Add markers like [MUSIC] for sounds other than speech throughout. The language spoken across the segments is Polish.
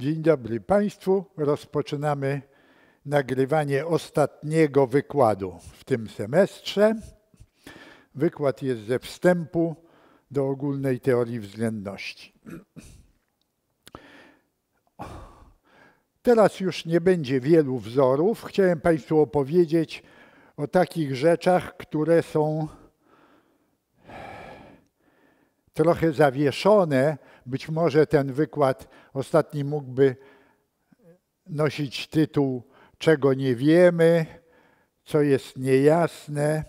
Dzień dobry Państwu. Rozpoczynamy nagrywanie ostatniego wykładu w tym semestrze. Wykład jest ze wstępu do ogólnej teorii względności. Teraz już nie będzie wielu wzorów. Chciałem Państwu opowiedzieć o takich rzeczach, które są trochę zawieszone być może ten wykład ostatni mógłby nosić tytuł Czego nie wiemy, co jest niejasne.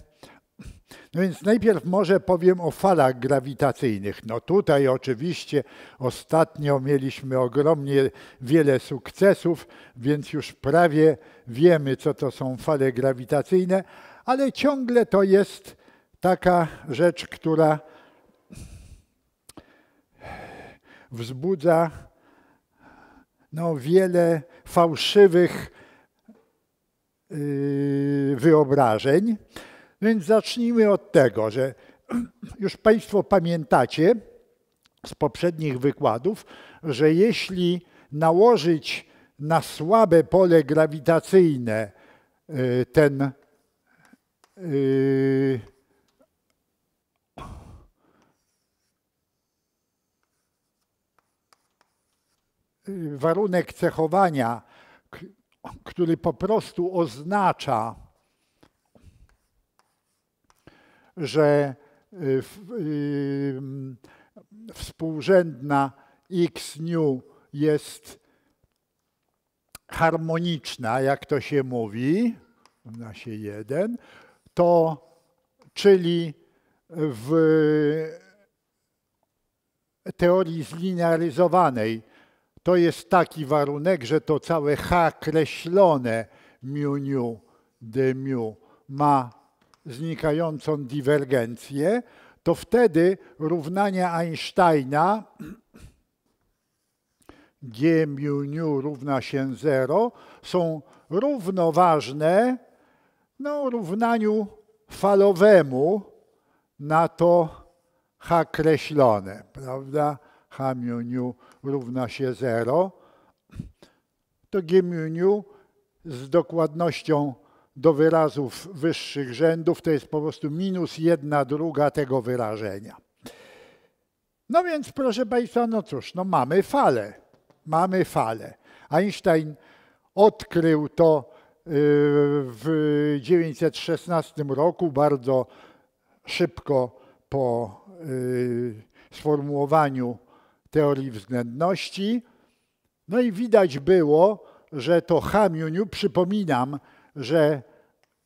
No więc najpierw może powiem o falach grawitacyjnych. No tutaj oczywiście ostatnio mieliśmy ogromnie wiele sukcesów, więc już prawie wiemy, co to są fale grawitacyjne, ale ciągle to jest taka rzecz, która wzbudza no, wiele fałszywych yy, wyobrażeń. Więc zacznijmy od tego, że [CLEARS THROAT] już Państwo pamiętacie z poprzednich wykładów, że jeśli nałożyć na słabe pole grawitacyjne yy, ten yy, warunek cechowania, który po prostu oznacza, że y, y, współrzędna x nu jest harmoniczna, jak to się mówi, na się jeden, to czyli w teorii zlinearyzowanej to jest taki warunek, że to całe H kreślone miu, niu, de miu ma znikającą dywergencję, to wtedy równania Einsteina [CLEARS THROAT] g mu nu równa się 0 są równoważne no, równaniu falowemu na to h kreślone, prawda? h mu nu równa się 0, to Gimiuniu z dokładnością do wyrazów wyższych rzędów to jest po prostu minus jedna druga tego wyrażenia. No więc proszę Państwa, no cóż, no mamy falę, mamy falę. Einstein odkrył to y, w 1916 roku, bardzo szybko po y, sformułowaniu teorii względności. No i widać było, że to hamioniu przypominam, że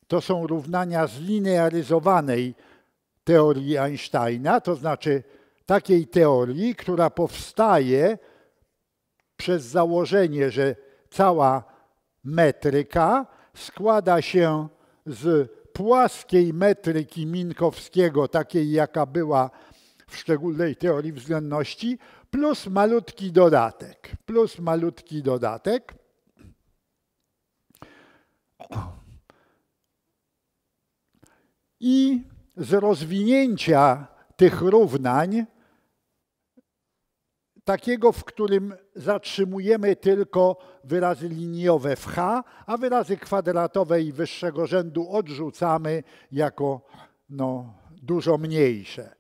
to są równania zlinearyzowanej teorii Einsteina, to znaczy takiej teorii, która powstaje przez założenie, że cała metryka składa się z płaskiej metryki Minkowskiego, takiej jaka była w szczególnej teorii względności, plus malutki dodatek, plus malutki dodatek. I z rozwinięcia tych równań, takiego, w którym zatrzymujemy tylko wyrazy liniowe w h, a wyrazy kwadratowe i wyższego rzędu odrzucamy jako no, dużo mniejsze.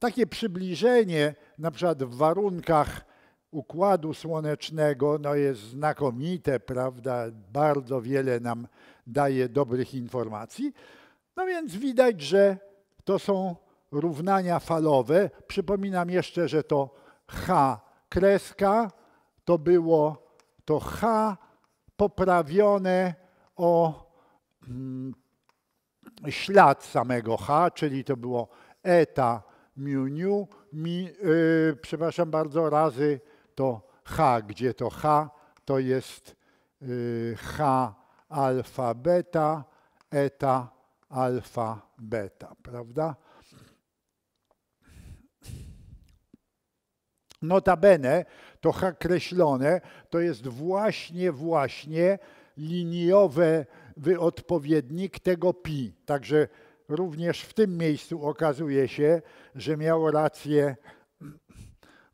Takie przybliżenie, na przykład w warunkach układu słonecznego, no jest znakomite, prawda? Bardzo wiele nam daje dobrych informacji. No więc widać, że to są równania falowe. Przypominam jeszcze, że to H kreska to było to H poprawione o mm, ślad samego H, czyli to było eta miu, niu, mi, yy, przepraszam bardzo, razy to H, gdzie to H to jest yy, H alfa beta, eta alfa beta, prawda? Notabene to H kreślone to jest właśnie, właśnie liniowy odpowiednik tego pi. Także Również w tym miejscu okazuje się, że miał rację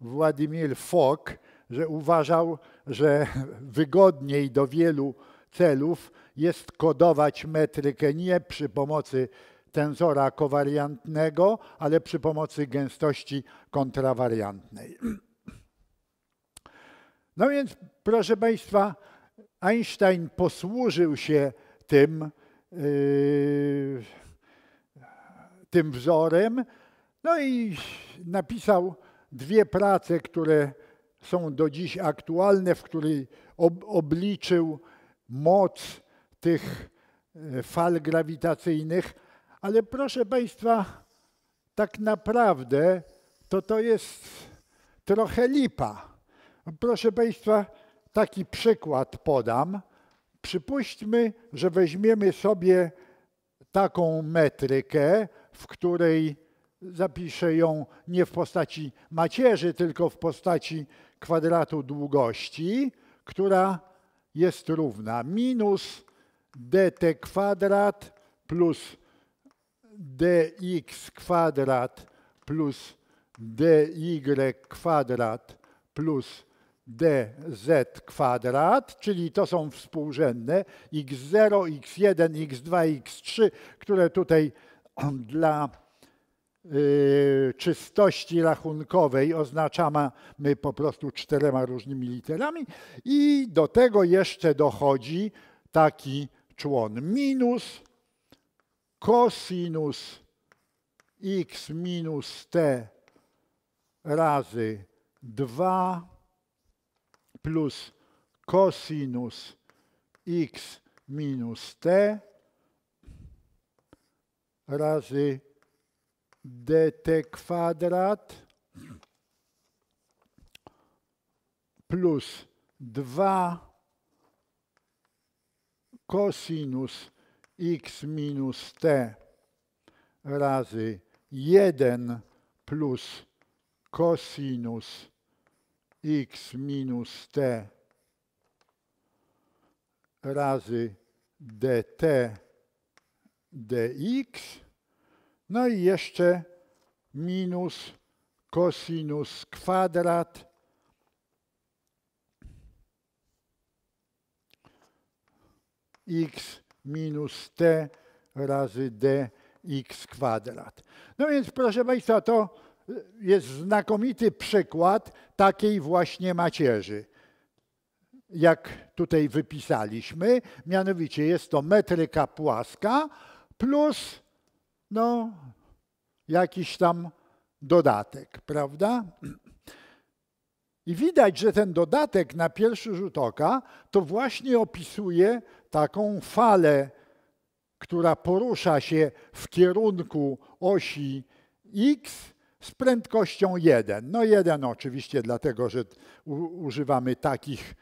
Władimir Fok, że uważał, że wygodniej do wielu celów jest kodować metrykę nie przy pomocy tensora kowariantnego, ale przy pomocy gęstości kontrawariantnej. No więc, proszę Państwa, Einstein posłużył się tym. Yy, tym wzorem. No i napisał dwie prace, które są do dziś aktualne, w której ob obliczył moc tych e, fal grawitacyjnych. Ale proszę Państwa, tak naprawdę to to jest trochę lipa. Proszę Państwa, taki przykład podam. Przypuśćmy, że weźmiemy sobie taką metrykę, w której zapiszę ją nie w postaci macierzy, tylko w postaci kwadratu długości, która jest równa minus dt kwadrat plus dx kwadrat plus dy kwadrat plus dz kwadrat, czyli to są współrzędne x0, x1, x2, x3, które tutaj dla y, czystości rachunkowej oznaczamy po prostu czterema różnymi literami i do tego jeszcze dochodzi taki człon minus cosinus x minus t razy 2 plus cosinus x minus t razy dt kwadrat plus 2 cosinus x minus t razy 1 plus cosinus x minus t razy dt dx, no i jeszcze minus cosinus kwadrat x minus t razy dx kwadrat. No więc proszę Państwa, to jest znakomity przykład takiej właśnie macierzy, jak tutaj wypisaliśmy. Mianowicie jest to metryka płaska, plus no, jakiś tam dodatek, prawda? I widać, że ten dodatek na pierwszy rzut oka to właśnie opisuje taką falę, która porusza się w kierunku osi x z prędkością 1. No 1 oczywiście, dlatego że używamy takich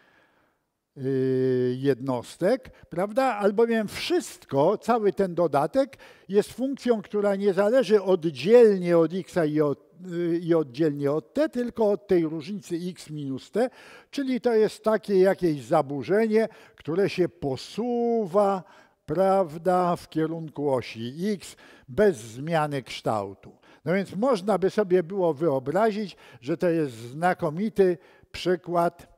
Y, jednostek, prawda? Albowiem wszystko, cały ten dodatek jest funkcją, która nie zależy oddzielnie od x i, od, y, i oddzielnie od t, tylko od tej różnicy x minus t, czyli to jest takie jakieś zaburzenie, które się posuwa, prawda, w kierunku osi x bez zmiany kształtu. No więc można by sobie było wyobrazić, że to jest znakomity przykład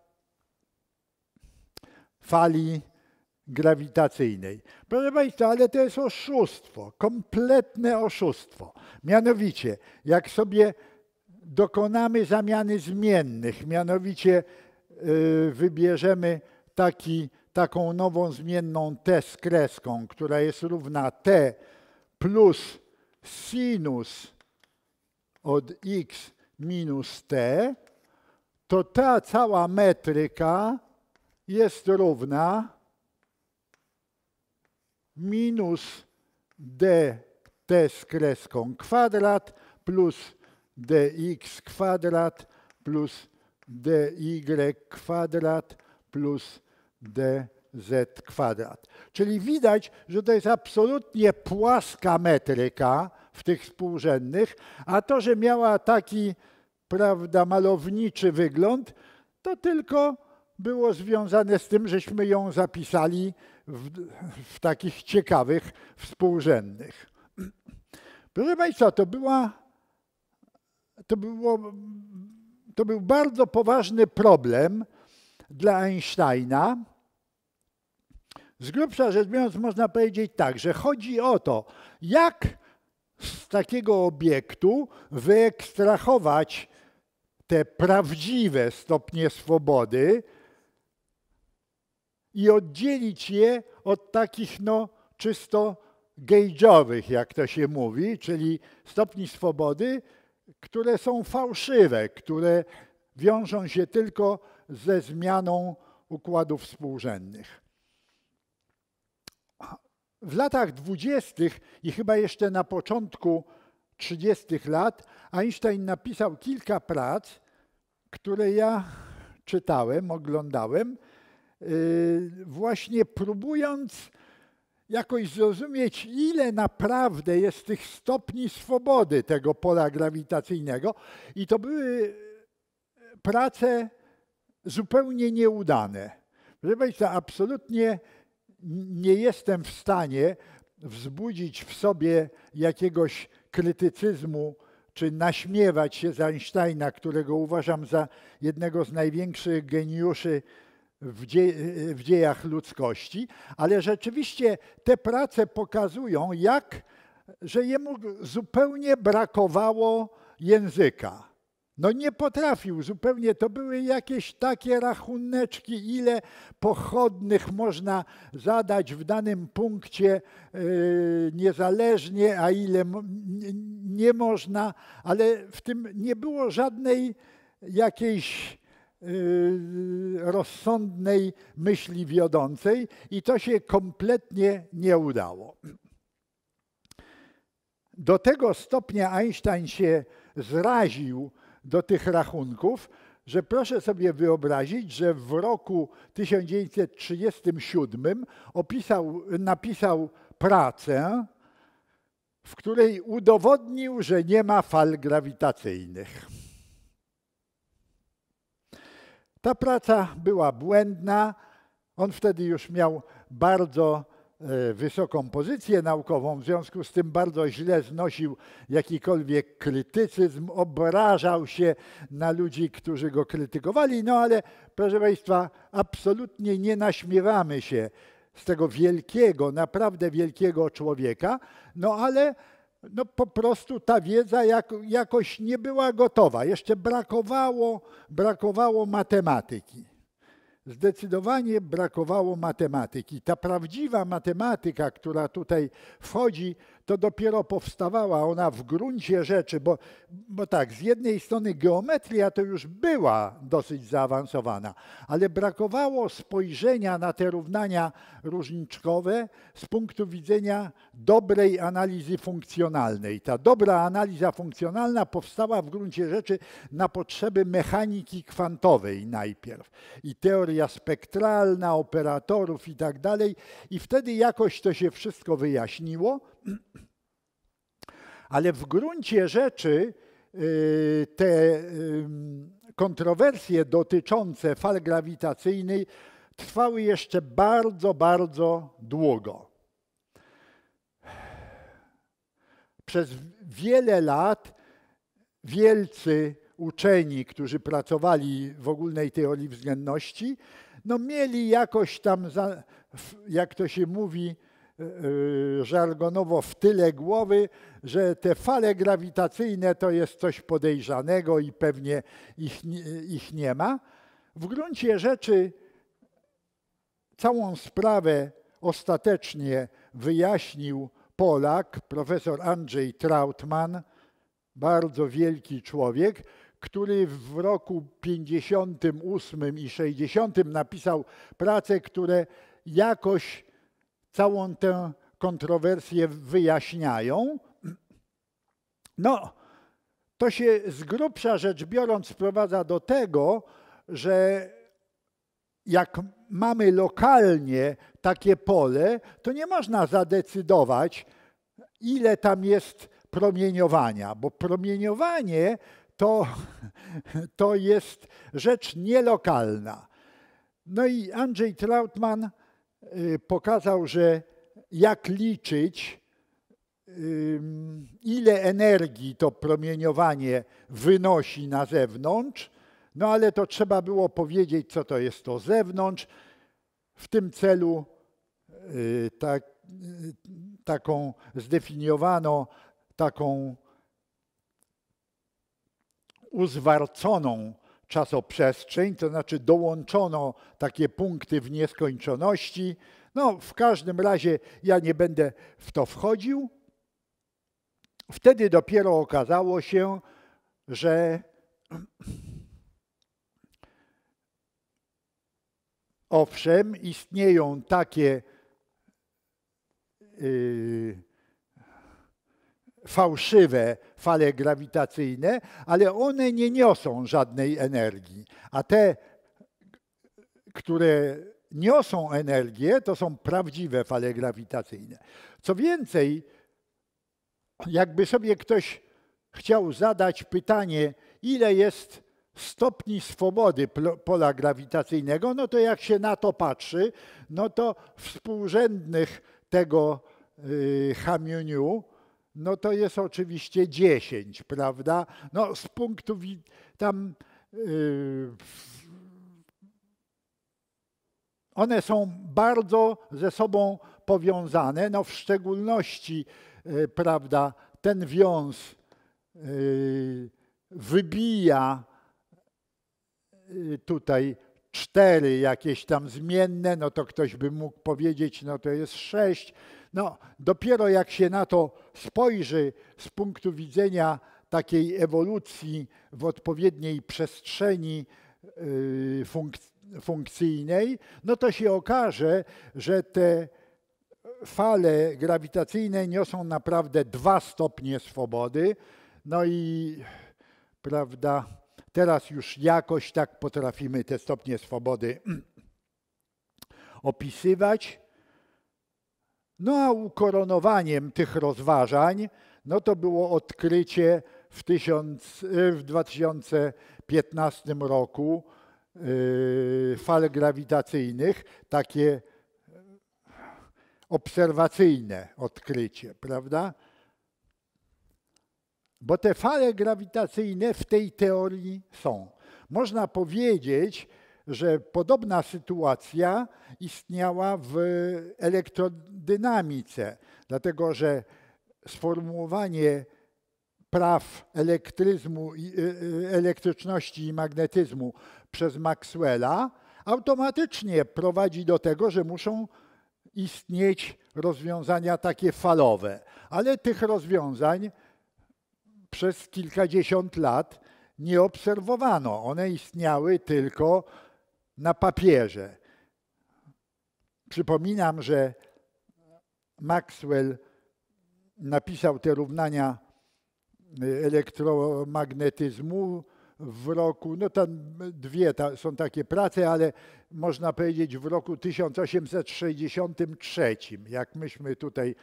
fali grawitacyjnej. Proszę Państwa, ale to jest oszustwo, kompletne oszustwo. Mianowicie, jak sobie dokonamy zamiany zmiennych, mianowicie yy, wybierzemy taki, taką nową zmienną t z kreską, która jest równa t plus sinus od x minus t, to ta cała metryka jest równa minus dt z kreską kwadrat plus dx kwadrat plus dy kwadrat plus dz kwadrat. Czyli widać, że to jest absolutnie płaska metryka w tych współrzędnych, a to, że miała taki prawda, malowniczy wygląd, to tylko było związane z tym, żeśmy ją zapisali w, w takich ciekawych współrzędnych. Proszę Państwa, to była, to było, to był bardzo poważny problem dla Einsteina. Z grubsza rzecz biorąc, można powiedzieć tak, że chodzi o to, jak z takiego obiektu wyekstrahować te prawdziwe stopnie swobody, i oddzielić je od takich no, czysto gejdziowych, jak to się mówi, czyli stopni swobody, które są fałszywe, które wiążą się tylko ze zmianą układów współrzędnych. W latach dwudziestych i chyba jeszcze na początku trzydziestych lat Einstein napisał kilka prac, które ja czytałem, oglądałem Y, właśnie próbując jakoś zrozumieć, ile naprawdę jest tych stopni swobody tego pola grawitacyjnego. I to były e, prace zupełnie nieudane. Proszę Państwa, absolutnie nie jestem w stanie wzbudzić w sobie jakiegoś krytycyzmu czy naśmiewać się z Einsteina, którego uważam za jednego z największych geniuszy w, dzie w dziejach ludzkości, ale rzeczywiście te prace pokazują, jak, że jemu zupełnie brakowało języka. No nie potrafił zupełnie, to były jakieś takie rachuneczki, ile pochodnych można zadać w danym punkcie yy, niezależnie, a ile nie można, ale w tym nie było żadnej jakiejś Y, rozsądnej myśli wiodącej i to się kompletnie nie udało. Do tego stopnia Einstein się zraził do tych rachunków, że proszę sobie wyobrazić, że w roku 1937 opisał, napisał pracę, w której udowodnił, że nie ma fal grawitacyjnych. Ta praca była błędna. On wtedy już miał bardzo e, wysoką pozycję naukową, w związku z tym bardzo źle znosił jakikolwiek krytycyzm, obrażał się na ludzi, którzy go krytykowali. No ale, proszę Państwa, absolutnie nie naśmiewamy się z tego wielkiego, naprawdę wielkiego człowieka, no ale no po prostu ta wiedza jakoś nie była gotowa. Jeszcze brakowało, brakowało matematyki. Zdecydowanie brakowało matematyki. Ta prawdziwa matematyka, która tutaj wchodzi, to dopiero powstawała ona w gruncie rzeczy, bo, bo tak, z jednej strony geometria to już była dosyć zaawansowana, ale brakowało spojrzenia na te równania różniczkowe z punktu widzenia dobrej analizy funkcjonalnej. Ta dobra analiza funkcjonalna powstała w gruncie rzeczy na potrzeby mechaniki kwantowej najpierw i teoria spektralna, operatorów i tak dalej i wtedy jakoś to się wszystko wyjaśniło ale w gruncie rzeczy y, te y, kontrowersje dotyczące fal grawitacyjnej trwały jeszcze bardzo, bardzo długo. Przez wiele lat wielcy uczeni, którzy pracowali w ogólnej teorii względności, no mieli jakoś tam, jak to się mówi, Y, y, żargonowo w tyle głowy, że te fale grawitacyjne to jest coś podejrzanego i pewnie ich, ich nie ma. W gruncie rzeczy całą sprawę ostatecznie wyjaśnił Polak, profesor Andrzej Trautmann, bardzo wielki człowiek, który w roku 58 i 60 napisał prace, które jakoś całą tę kontrowersję wyjaśniają. No, to się z grubsza rzecz biorąc sprowadza do tego, że jak mamy lokalnie takie pole, to nie można zadecydować, ile tam jest promieniowania, bo promieniowanie to, to jest rzecz nielokalna. No i Andrzej Trautmann Y, pokazał, że jak liczyć, ile energii to promieniowanie wynosi na zewnątrz, no ale to trzeba było powiedzieć, co to jest to zewnątrz. W tym celu y, tak, y, taką zdefiniowano taką uzwarconą czasoprzestrzeń, to znaczy dołączono takie punkty w nieskończoności. No, w każdym razie ja nie będę w to wchodził. Wtedy dopiero okazało się, że owszem, istnieją takie yy, fałszywe fale grawitacyjne, ale one nie niosą żadnej energii. A te, które niosą energię, to są prawdziwe fale grawitacyjne. Co więcej, jakby sobie ktoś chciał zadać pytanie, ile jest stopni swobody pola grawitacyjnego, no to jak się na to patrzy, no to współrzędnych tego y, yy, no to jest oczywiście 10, prawda? No z punktu tam yy, one są bardzo ze sobą powiązane, no w szczególności, yy, prawda, ten wiąz yy, wybija tutaj cztery jakieś tam zmienne, no to ktoś by mógł powiedzieć, no to jest sześć, no, dopiero jak się na to spojrzy z punktu widzenia takiej ewolucji w odpowiedniej przestrzeni yy, funk funkcyjnej, no to się okaże, że te fale grawitacyjne niosą naprawdę dwa stopnie swobody. No i prawda, teraz już jakoś tak potrafimy te stopnie swobody [CLEARS THROAT] opisywać. No a ukoronowaniem tych rozważań no to było odkrycie w, tysiąc, y, w 2015 roku y, fal grawitacyjnych, takie obserwacyjne odkrycie, prawda? Bo te fale grawitacyjne w tej teorii są. Można powiedzieć, że podobna sytuacja istniała w elektrodynamice, dlatego że sformułowanie praw elektryzmu, y, y, elektryczności i magnetyzmu przez Maxwella automatycznie prowadzi do tego, że muszą istnieć rozwiązania takie falowe. Ale tych rozwiązań przez kilkadziesiąt lat nie obserwowano. One istniały tylko na papierze. Przypominam, że Maxwell napisał te równania y, elektromagnetyzmu w roku, no tam dwie ta, są takie prace, ale można powiedzieć w roku 1863, jak myśmy tutaj,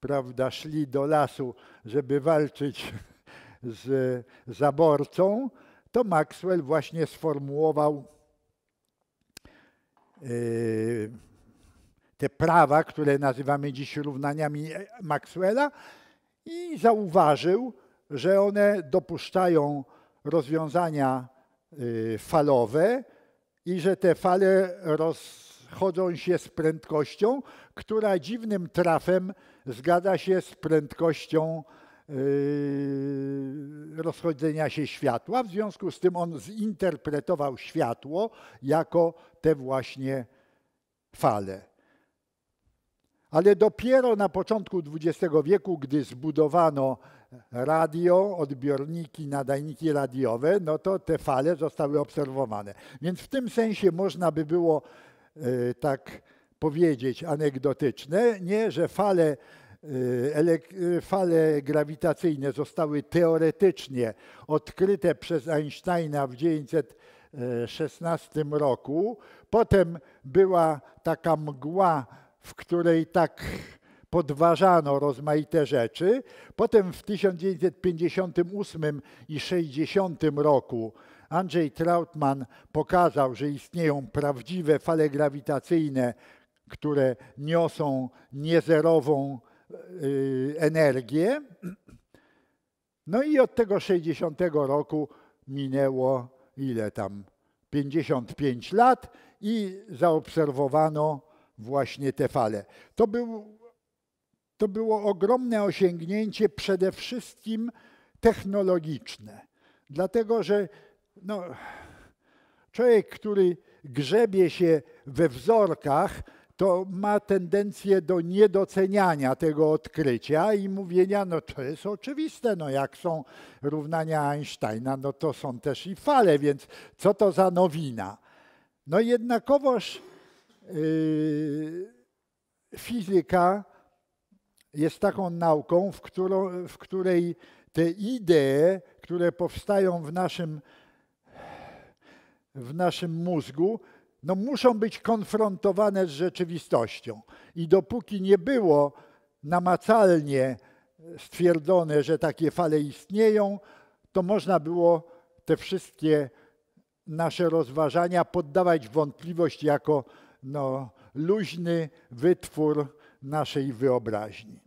prawda, szli do lasu, żeby walczyć [LAUGHS] z zaborcą, to Maxwell właśnie sformułował Y, te prawa, które nazywamy dziś równaniami Maxwella, i zauważył, że one dopuszczają rozwiązania y, falowe i że te fale rozchodzą się z prędkością, która dziwnym trafem zgadza się z prędkością Yy, rozchodzenia się światła. W związku z tym on zinterpretował światło jako te właśnie fale. Ale dopiero na początku XX wieku, gdy zbudowano radio, odbiorniki, nadajniki radiowe, no to te fale zostały obserwowane. Więc w tym sensie można by było e, tak powiedzieć anegdotyczne, nie, że fale Y, y, fale grawitacyjne zostały teoretycznie odkryte przez Einsteina w 1916 roku. Potem była taka mgła, w której tak podważano rozmaite rzeczy. Potem w 1958 i 60 roku Andrzej Trautmann pokazał, że istnieją prawdziwe fale grawitacyjne, które niosą niezerową Y, energię. No i od tego 60 roku minęło ile tam 55 lat i zaobserwowano właśnie te fale. To, był, to było ogromne osiągnięcie przede wszystkim technologiczne, dlatego że no, człowiek, który grzebie się we wzorkach, to ma tendencję do niedoceniania tego odkrycia i mówienia, no to jest oczywiste, no jak są równania Einsteina, no to są też i fale, więc co to za nowina? No jednakowoż yy, fizyka jest taką nauką, w, którą, w której te idee, które powstają w naszym, w naszym mózgu, no muszą być konfrontowane z rzeczywistością. I dopóki nie było namacalnie stwierdzone, że takie fale istnieją, to można było te wszystkie nasze rozważania poddawać wątpliwość jako no, luźny wytwór naszej wyobraźni.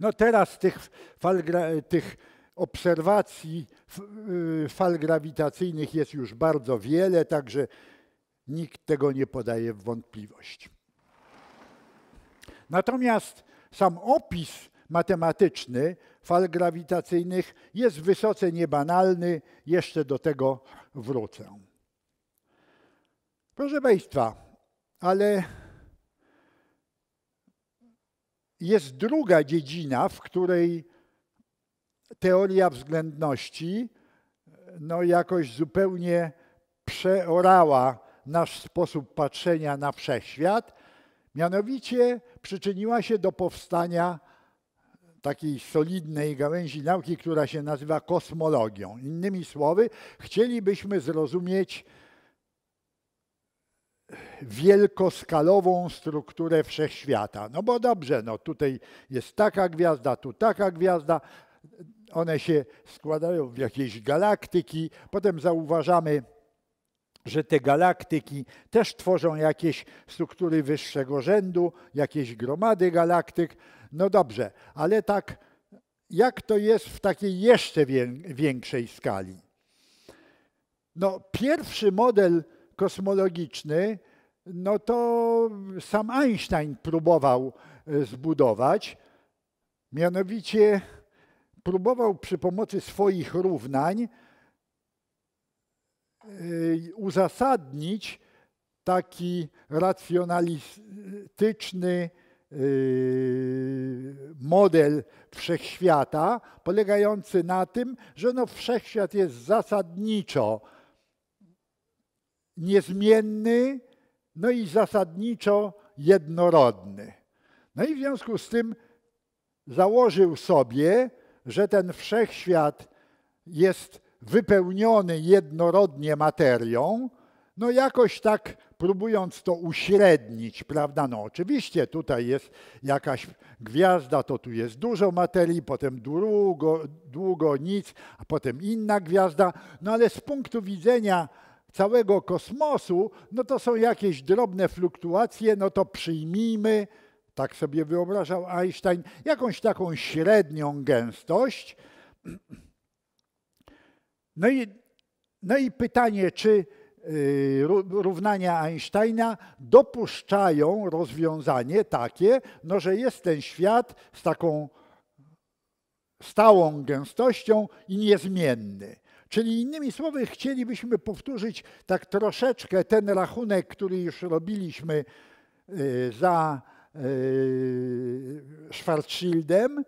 No teraz tych, fal, tych obserwacji Y, fal grawitacyjnych jest już bardzo wiele, także nikt tego nie podaje w wątpliwość. Natomiast sam opis matematyczny fal grawitacyjnych jest wysoce niebanalny, jeszcze do tego wrócę. Proszę Państwa, ale jest druga dziedzina, w której teoria względności no, jakoś zupełnie przeorała nasz sposób patrzenia na wszechświat, mianowicie przyczyniła się do powstania takiej solidnej gałęzi nauki, która się nazywa kosmologią. Innymi słowy, chcielibyśmy zrozumieć wielkoskalową strukturę wszechświata. No bo dobrze, no tutaj jest taka gwiazda, tu taka gwiazda, one się składają w jakieś galaktyki, potem zauważamy, że te galaktyki też tworzą jakieś struktury wyższego rzędu, jakieś gromady galaktyk. No dobrze, ale tak jak to jest w takiej jeszcze większej skali? No, pierwszy model kosmologiczny, no to sam Einstein próbował e, zbudować, mianowicie próbował przy pomocy swoich równań y, uzasadnić taki racjonalistyczny y, model wszechświata, polegający na tym, że no wszechświat jest zasadniczo niezmienny, no i zasadniczo jednorodny. No i w związku z tym założył sobie, że ten wszechświat jest wypełniony jednorodnie materią, no jakoś tak próbując to uśrednić, prawda? No oczywiście tutaj jest jakaś gwiazda, to tu jest dużo materii, potem długo, długo nic, a potem inna gwiazda, no ale z punktu widzenia całego kosmosu, no to są jakieś drobne fluktuacje, no to przyjmijmy, tak sobie wyobrażał Einstein, jakąś taką średnią gęstość. No i, no i pytanie, czy y, równania Einsteina dopuszczają rozwiązanie takie, no, że jest ten świat z taką stałą gęstością i niezmienny. Czyli innymi słowy, chcielibyśmy powtórzyć tak troszeczkę ten rachunek, który już robiliśmy y, za E, Schwarzschildem,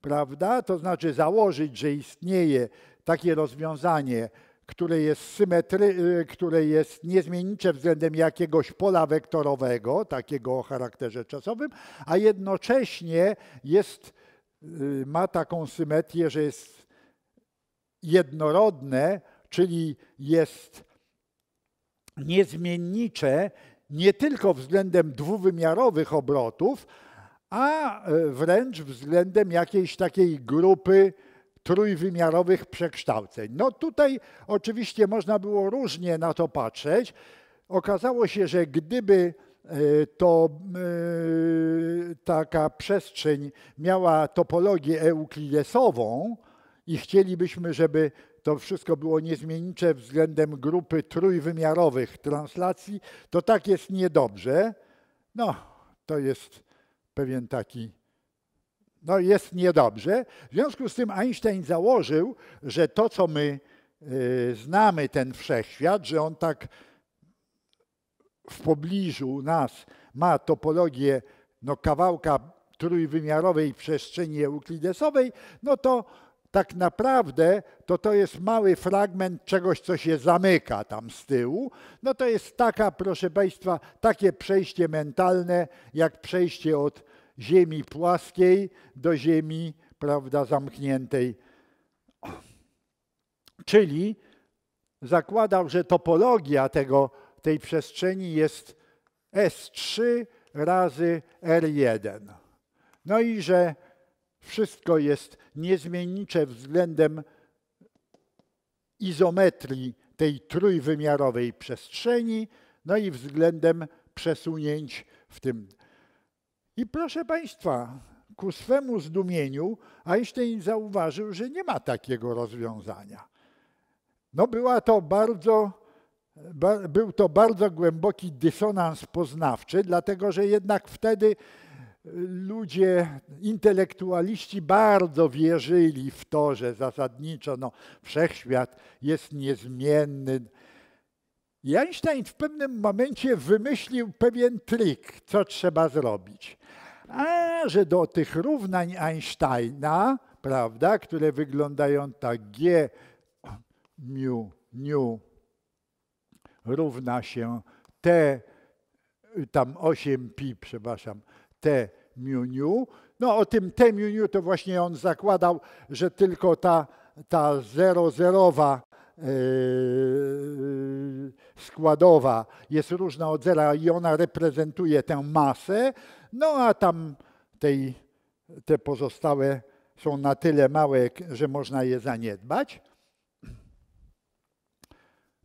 prawda? To znaczy założyć, że istnieje takie rozwiązanie, które jest, symetry, e, które jest niezmiennicze względem jakiegoś pola wektorowego, takiego o charakterze czasowym, a jednocześnie jest, e, ma taką symetrię, że jest jednorodne, czyli jest niezmiennicze nie tylko względem dwuwymiarowych obrotów, a e, wręcz względem jakiejś takiej grupy trójwymiarowych przekształceń. No tutaj oczywiście można było różnie na to patrzeć. Okazało się, że gdyby e, to e, taka przestrzeń miała topologię euklidesową i chcielibyśmy, żeby to wszystko było niezmienicze względem grupy trójwymiarowych translacji, to tak jest niedobrze. No, to jest pewien taki. No, jest niedobrze. W związku z tym Einstein założył, że to, co my y, znamy, ten wszechświat, że on tak w pobliżu nas ma topologię no, kawałka trójwymiarowej przestrzeni euklidesowej, no to tak naprawdę to to jest mały fragment czegoś, co się zamyka tam z tyłu. No to jest taka, proszę Państwa, takie przejście mentalne, jak przejście od ziemi płaskiej do ziemi, prawda, zamkniętej. Czyli zakładał, że topologia tego, tej przestrzeni jest S3 razy R1. No i że wszystko jest niezmiennicze względem izometrii tej trójwymiarowej przestrzeni, no i względem przesunięć w tym. I proszę Państwa, ku swemu zdumieniu Einstein zauważył, że nie ma takiego rozwiązania. No była to bardzo, ba, był to bardzo głęboki dysonans poznawczy, dlatego że jednak wtedy ludzie, intelektualiści bardzo wierzyli w to, że zasadniczo no, wszechświat jest niezmienny. I Einstein w pewnym momencie wymyślił pewien trik, co trzeba zrobić. A że do tych równań Einsteina, prawda, które wyglądają tak G mu nu równa się T tam 8 pi, przepraszam, Temiuniu. No o tym Temiuniu to właśnie on zakładał, że tylko ta, ta zero-zerowa e, e, składowa jest różna od zera i ona reprezentuje tę masę, no a tam tej, te pozostałe są na tyle małe, że można je zaniedbać.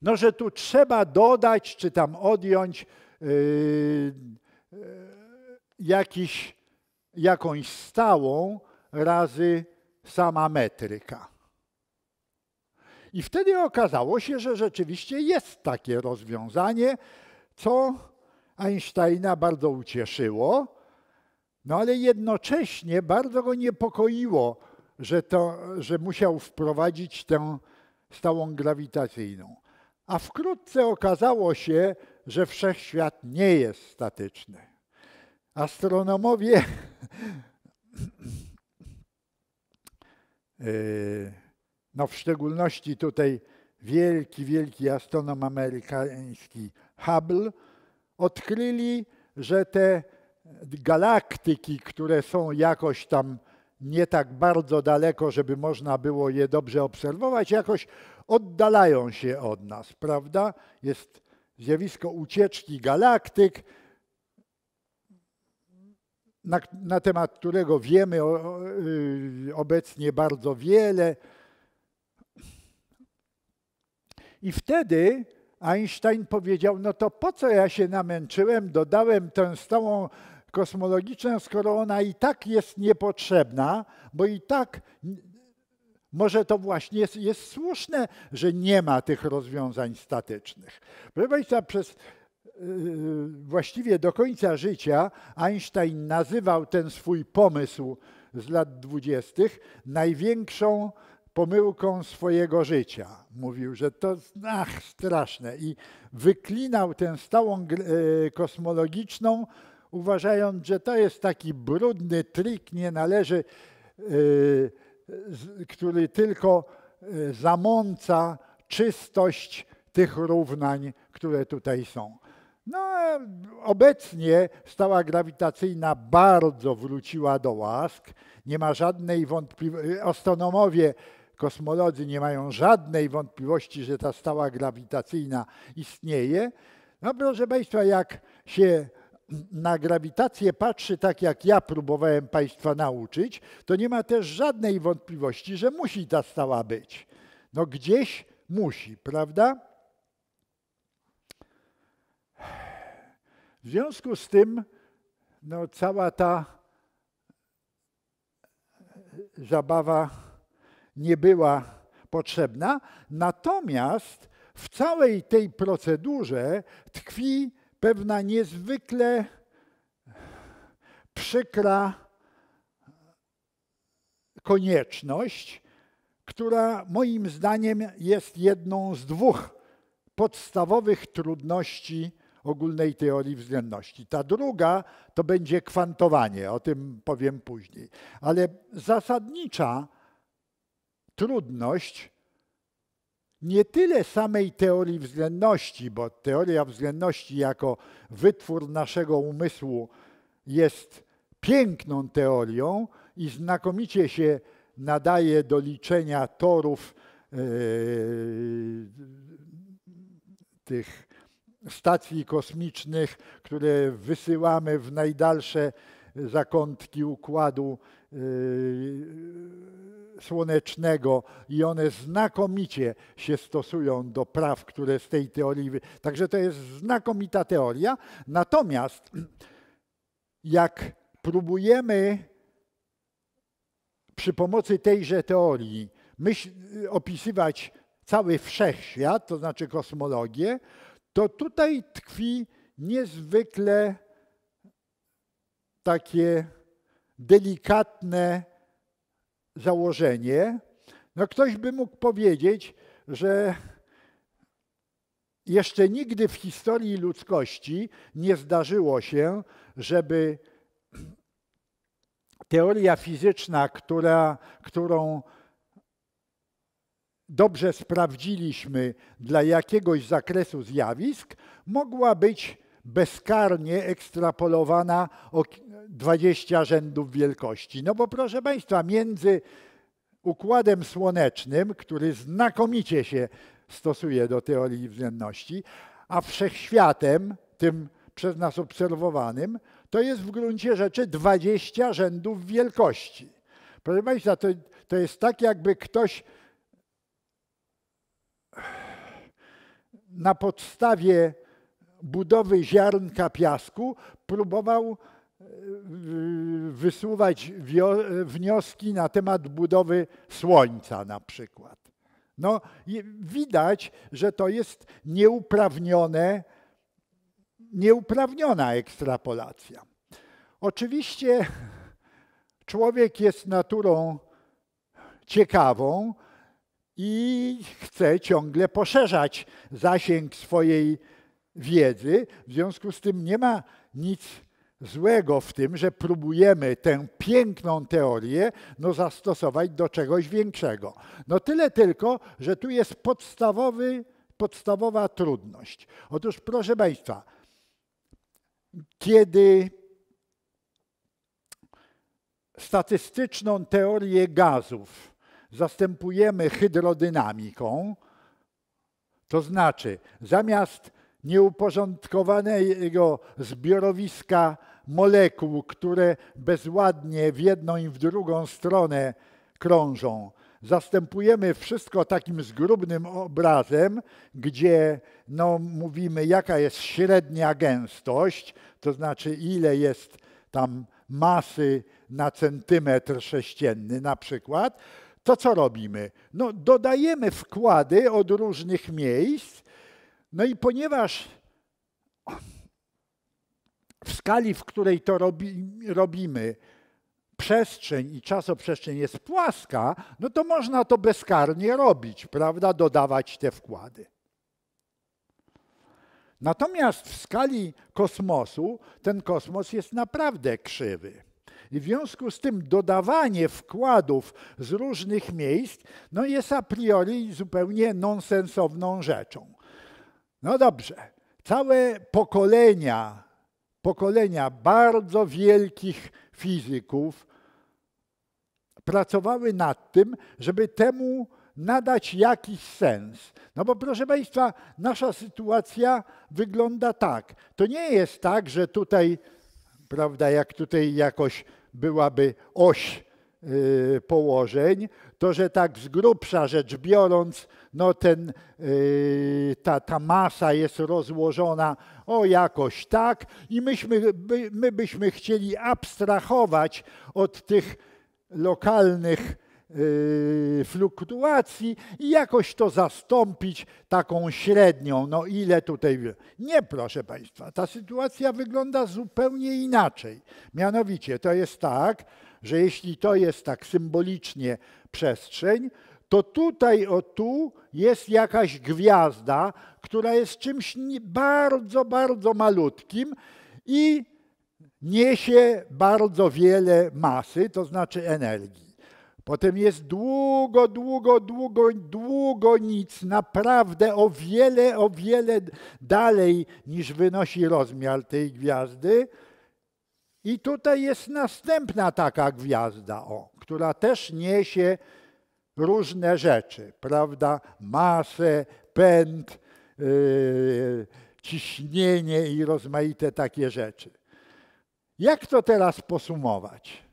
No, że tu trzeba dodać czy tam odjąć yy, yy, jakiś, jakąś stałą razy sama metryka. I wtedy okazało się, że rzeczywiście jest takie rozwiązanie, co Einsteina bardzo ucieszyło, no ale jednocześnie bardzo go niepokoiło, że, to, że musiał wprowadzić tę stałą grawitacyjną. A wkrótce okazało się, że wszechświat nie jest statyczny. Astronomowie [LAUGHS] e, no w szczególności tutaj wielki, wielki astronom amerykański Hubble, odkryli, że te galaktyki, które są jakoś tam nie tak bardzo daleko, żeby można było je dobrze obserwować, jakoś oddalają się od nas, prawda? Jest zjawisko ucieczki galaktyk, na, na temat którego wiemy o, y, obecnie bardzo wiele. I wtedy Einstein powiedział, no to po co ja się namęczyłem, dodałem tę stałą kosmologiczną, skoro ona i tak jest niepotrzebna, bo i tak może to właśnie jest, jest słuszne, że nie ma tych rozwiązań statycznych. Proszę Państwa, przez Y, właściwie do końca życia Einstein nazywał ten swój pomysł z lat dwudziestych największą pomyłką swojego życia. Mówił, że to ach, straszne i wyklinał tę stałą y, kosmologiczną, uważając, że to jest taki brudny trik, nie należy, y, który tylko zamąca czystość tych równań, które tutaj są. No, obecnie stała grawitacyjna bardzo wróciła do łask. Nie ma żadnej wątpliwości, astronomowie, kosmolodzy nie mają żadnej wątpliwości, że ta stała grawitacyjna istnieje. No proszę Państwa, jak się na grawitację patrzy tak, jak ja próbowałem Państwa nauczyć, to nie ma też żadnej wątpliwości, że musi ta stała być. No gdzieś musi, prawda? W związku z tym no, cała ta e, zabawa nie była potrzebna. Natomiast w całej tej procedurze tkwi pewna niezwykle przykra konieczność, która moim zdaniem jest jedną z dwóch podstawowych trudności ogólnej teorii względności. Ta druga to będzie kwantowanie, o tym powiem później. Ale zasadnicza trudność nie tyle samej teorii względności, bo teoria względności jako wytwór naszego umysłu jest piękną teorią i znakomicie się nadaje do liczenia torów yy, tych stacji kosmicznych, które wysyłamy w najdalsze zakątki układu yy, słonecznego i one znakomicie się stosują do praw, które z tej teorii. Także to jest znakomita teoria. Natomiast jak próbujemy przy pomocy tejże teorii myśl, opisywać cały wszechświat, to znaczy kosmologię, to tutaj tkwi niezwykle takie delikatne założenie. No ktoś by mógł powiedzieć, że jeszcze nigdy w historii ludzkości nie zdarzyło się, żeby teoria fizyczna, która, którą dobrze sprawdziliśmy dla jakiegoś zakresu zjawisk, mogła być bezkarnie ekstrapolowana o 20 rzędów wielkości. No bo proszę Państwa, między Układem Słonecznym, który znakomicie się stosuje do teorii względności, a wszechświatem, tym przez nas obserwowanym, to jest w gruncie rzeczy 20 rzędów wielkości. Proszę Państwa, to, to jest tak, jakby ktoś na podstawie budowy ziarnka piasku próbował e, wysuwać wnioski na temat budowy słońca na przykład. No, widać, że to jest nieuprawnione, nieuprawniona ekstrapolacja. Oczywiście [LAUGHS] człowiek jest naturą ciekawą, i chce ciągle poszerzać zasięg swojej wiedzy. W związku z tym nie ma nic złego w tym, że próbujemy tę piękną teorię no, zastosować do czegoś większego. No tyle tylko, że tu jest podstawowy, podstawowa trudność. Otóż proszę Państwa, kiedy statystyczną teorię gazów zastępujemy hydrodynamiką, to znaczy zamiast nieuporządkowanego zbiorowiska molekuł, które bezładnie w jedną i w drugą stronę krążą, zastępujemy wszystko takim zgrubnym obrazem, gdzie no, mówimy, jaka jest średnia gęstość, to znaczy ile jest tam masy na centymetr sześcienny na przykład, to co robimy? No, dodajemy wkłady od różnych miejsc, no i ponieważ w skali, w której to robi, robimy, przestrzeń i czasoprzestrzeń jest płaska, no to można to bezkarnie robić, prawda? Dodawać te wkłady. Natomiast w skali kosmosu ten kosmos jest naprawdę krzywy. I w związku z tym dodawanie wkładów z różnych miejsc no jest a priori zupełnie nonsensowną rzeczą. No dobrze, całe pokolenia, pokolenia bardzo wielkich fizyków pracowały nad tym, żeby temu nadać jakiś sens. No bo proszę Państwa, nasza sytuacja wygląda tak. To nie jest tak, że tutaj, prawda, jak tutaj jakoś byłaby oś y, położeń, to że tak z grubsza rzecz biorąc, no ten, y, ta, ta masa jest rozłożona o jakoś tak i myśmy, my byśmy chcieli abstrahować od tych lokalnych Y, fluktuacji i jakoś to zastąpić taką średnią. No ile tutaj. Nie, proszę Państwa, ta sytuacja wygląda zupełnie inaczej. Mianowicie to jest tak, że jeśli to jest tak symbolicznie przestrzeń, to tutaj o tu jest jakaś gwiazda, która jest czymś bardzo, bardzo malutkim i niesie bardzo wiele masy, to znaczy energii. Potem jest długo, długo, długo, długo nic, naprawdę o wiele, o wiele dalej niż wynosi rozmiar tej gwiazdy. I tutaj jest następna taka gwiazda, o, która też niesie różne rzeczy, prawda? Masę, pęd, yy, ciśnienie i rozmaite takie rzeczy. Jak to teraz posumować?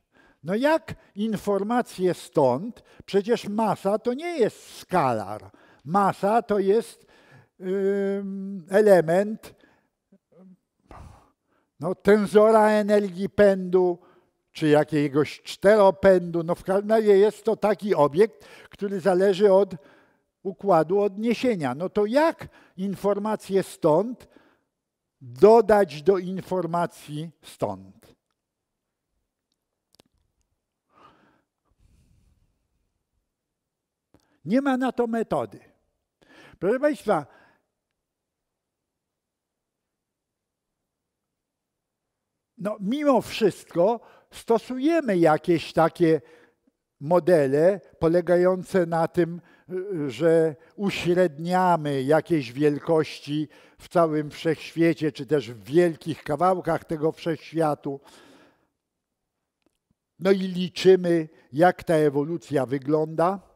No jak informacje stąd? Przecież masa to nie jest skalar. Masa to jest yy, element no, tenzora energii pędu, czy jakiegoś czteropędu. No w każdym razie no jest to taki obiekt, który zależy od układu odniesienia. No to jak informacje stąd dodać do informacji stąd? Nie ma na to metody. Proszę Państwa, no mimo wszystko stosujemy jakieś takie modele polegające na tym, że uśredniamy jakieś wielkości w całym wszechświecie, czy też w wielkich kawałkach tego wszechświatu. No i liczymy, jak ta ewolucja wygląda.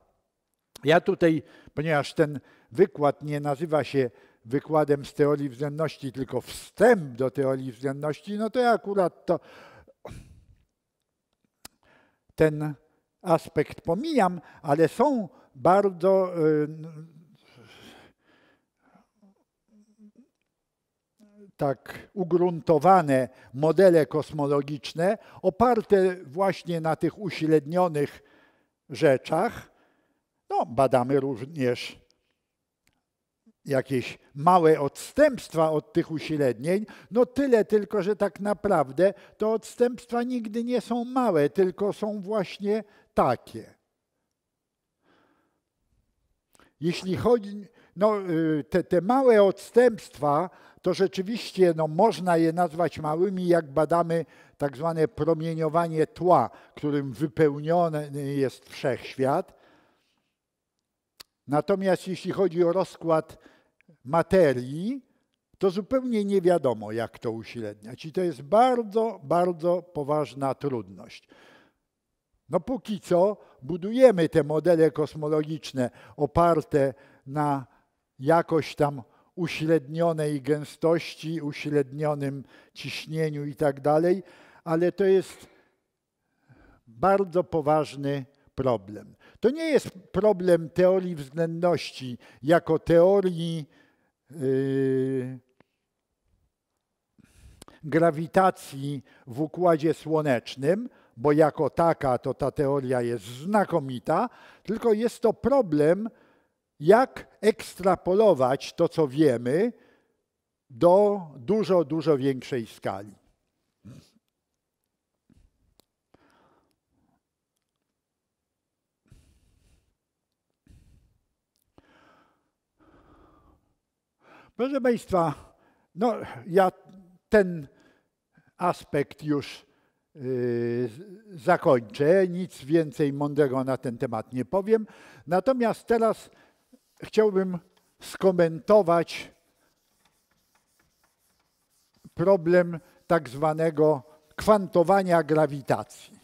Ja tutaj, ponieważ ten wykład nie nazywa się wykładem z teorii względności, tylko wstęp do teorii względności, no to ja akurat to ten aspekt pomijam, ale są bardzo y, tak ugruntowane modele kosmologiczne, oparte właśnie na tych uśrednionych rzeczach, no, badamy również jakieś małe odstępstwa od tych uśrednień. No tyle tylko, że tak naprawdę to odstępstwa nigdy nie są małe, tylko są właśnie takie. Jeśli chodzi, no, y, te, te małe odstępstwa, to rzeczywiście no, można je nazwać małymi, jak badamy tak zwane promieniowanie tła, którym wypełniony jest wszechświat. Natomiast jeśli chodzi o rozkład materii, to zupełnie nie wiadomo, jak to uśredniać. I to jest bardzo, bardzo poważna trudność. No póki co budujemy te modele kosmologiczne oparte na jakoś tam uśrednionej gęstości, uśrednionym ciśnieniu i tak dalej, ale to jest bardzo poważny problem. To nie jest problem teorii względności jako teorii yy, grawitacji w układzie słonecznym, bo jako taka to ta teoria jest znakomita, tylko jest to problem, jak ekstrapolować to, co wiemy, do dużo, dużo większej skali. Proszę Państwa, no, ja ten aspekt już y, zakończę. Nic więcej mądrego na ten temat nie powiem. Natomiast teraz chciałbym skomentować problem tak zwanego kwantowania grawitacji.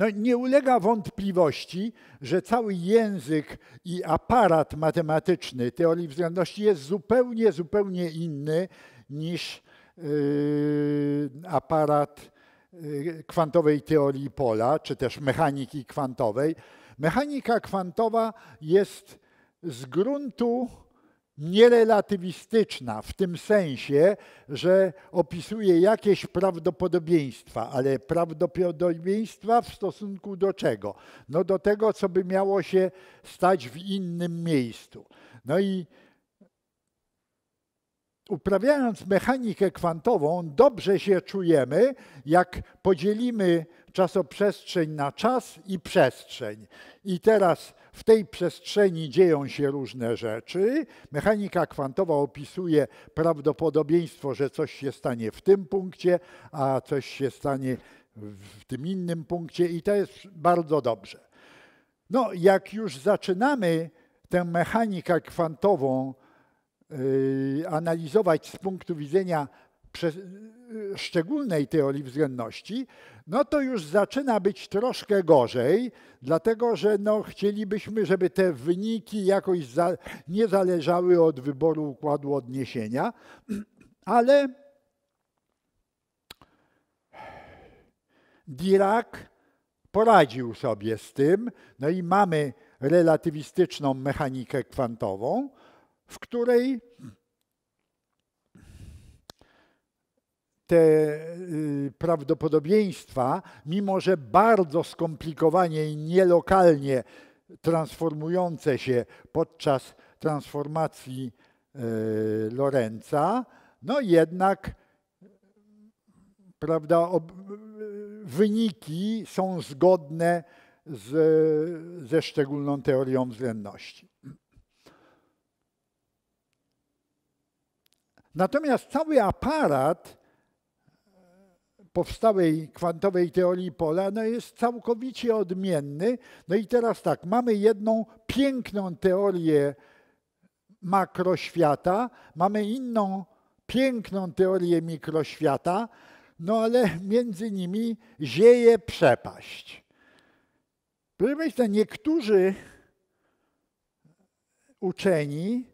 No, nie ulega wątpliwości, że cały język i aparat matematyczny teorii względności jest zupełnie, zupełnie inny niż yy, aparat yy, kwantowej teorii pola, czy też mechaniki kwantowej. Mechanika kwantowa jest z gruntu nierelatywistyczna w tym sensie, że opisuje jakieś prawdopodobieństwa, ale prawdopodobieństwa w stosunku do czego? No do tego, co by miało się stać w innym miejscu. No i uprawiając mechanikę kwantową, dobrze się czujemy, jak podzielimy czasoprzestrzeń na czas i przestrzeń. I teraz w tej przestrzeni dzieją się różne rzeczy. Mechanika kwantowa opisuje prawdopodobieństwo, że coś się stanie w tym punkcie, a coś się stanie w tym innym punkcie i to jest bardzo dobrze. No, jak już zaczynamy tę mechanikę kwantową yy, analizować z punktu widzenia Y, szczególnej teorii względności, no to już zaczyna być troszkę gorzej, dlatego że no, chcielibyśmy, żeby te wyniki jakoś za, nie zależały od wyboru układu odniesienia, [CLEARS THROAT] ale Dirac poradził sobie z tym, no i mamy relatywistyczną mechanikę kwantową, w której te y, prawdopodobieństwa, mimo że bardzo skomplikowanie i nielokalnie transformujące się podczas transformacji y, Lorenza, no jednak prawda, y, wyniki są zgodne z, ze szczególną teorią względności. Natomiast cały aparat powstałej kwantowej teorii pola no jest całkowicie odmienny. No i teraz tak, mamy jedną piękną teorię makroświata, mamy inną piękną teorię mikroświata, no ale między nimi zieje przepaść. Proszę Państwa, niektórzy uczeni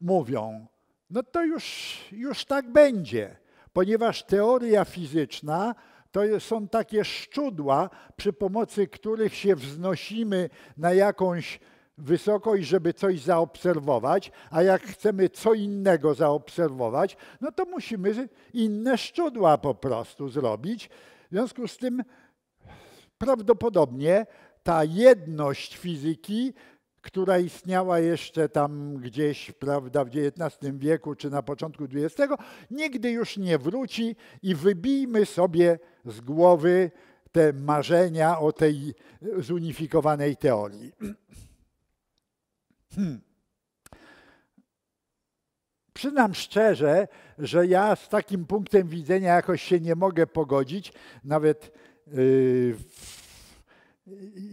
mówią, no to już, już tak będzie ponieważ teoria fizyczna to są takie szczudła, przy pomocy których się wznosimy na jakąś wysokość, żeby coś zaobserwować, a jak chcemy co innego zaobserwować, no to musimy inne szczudła po prostu zrobić. W związku z tym prawdopodobnie ta jedność fizyki która istniała jeszcze tam gdzieś prawda, w XIX wieku czy na początku XX, nigdy już nie wróci i wybijmy sobie z głowy te marzenia o tej zunifikowanej teorii. [CLEARS THROAT] Hmm. Przyznam szczerze, że ja z takim punktem widzenia jakoś się nie mogę pogodzić, nawet yy,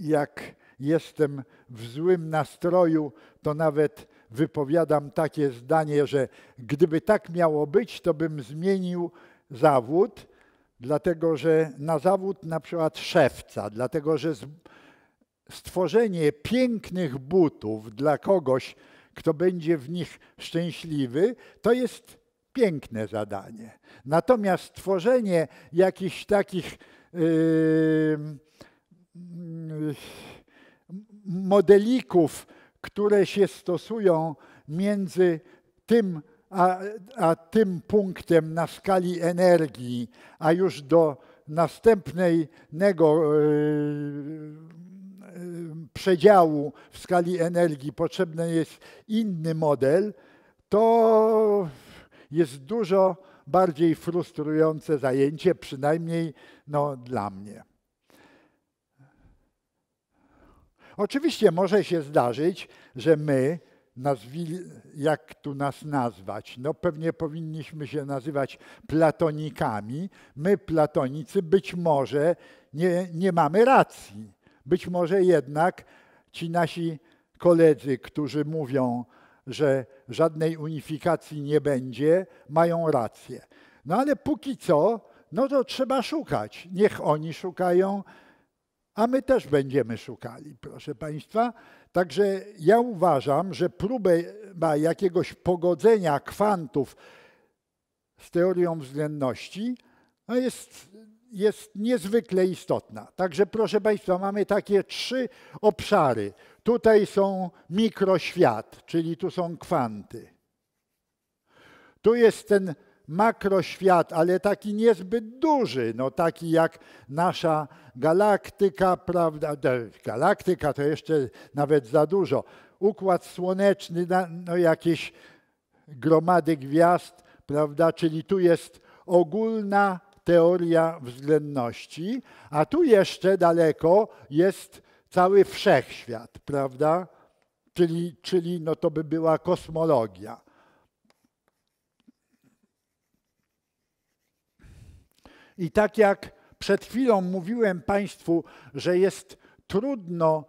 jak jestem w złym nastroju, to nawet wypowiadam takie zdanie, że gdyby tak miało być, to bym zmienił zawód, dlatego że na zawód na przykład szewca, dlatego że stworzenie pięknych butów dla kogoś, kto będzie w nich szczęśliwy, to jest piękne zadanie. Natomiast tworzenie jakichś takich yy, yy, modelików, które się stosują między tym a, a tym punktem na skali energii, a już do następnego e, e, przedziału w skali energii potrzebny jest inny model, to jest dużo bardziej frustrujące zajęcie, przynajmniej no, dla mnie. Oczywiście może się zdarzyć, że my, nazwi, jak tu nas nazwać? No pewnie powinniśmy się nazywać platonikami. My, platonicy, być może nie, nie mamy racji. Być może jednak ci nasi koledzy, którzy mówią, że żadnej unifikacji nie będzie, mają rację. No ale póki co, no to trzeba szukać. Niech oni szukają, a my też będziemy szukali, proszę Państwa. Także ja uważam, że próba jakiegoś pogodzenia kwantów z teorią względności no jest, jest niezwykle istotna. Także proszę Państwa, mamy takie trzy obszary. Tutaj są mikroświat, czyli tu są kwanty. Tu jest ten makroświat, ale taki niezbyt duży, no taki jak nasza galaktyka, prawda? Galaktyka to jeszcze nawet za dużo. Układ słoneczny, no jakieś gromady gwiazd, prawda? Czyli tu jest ogólna teoria względności, a tu jeszcze daleko jest cały wszechświat, prawda? Czyli, czyli no to by była kosmologia. I tak jak przed chwilą mówiłem Państwu, że jest trudno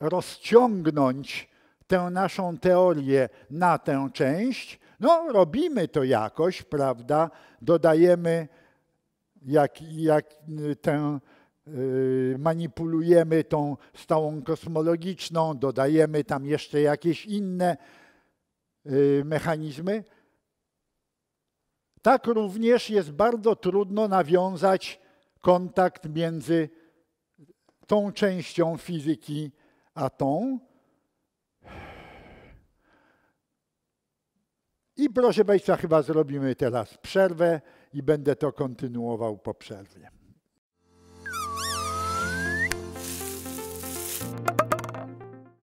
rozciągnąć tę naszą teorię na tę część, no robimy to jakoś, prawda? Dodajemy jak, jak y, tę y, manipulujemy tą stałą kosmologiczną, dodajemy tam jeszcze jakieś inne y, mechanizmy, tak również jest bardzo trudno nawiązać kontakt między tą częścią fizyki a tą. I proszę Państwa, chyba zrobimy teraz przerwę i będę to kontynuował po przerwie.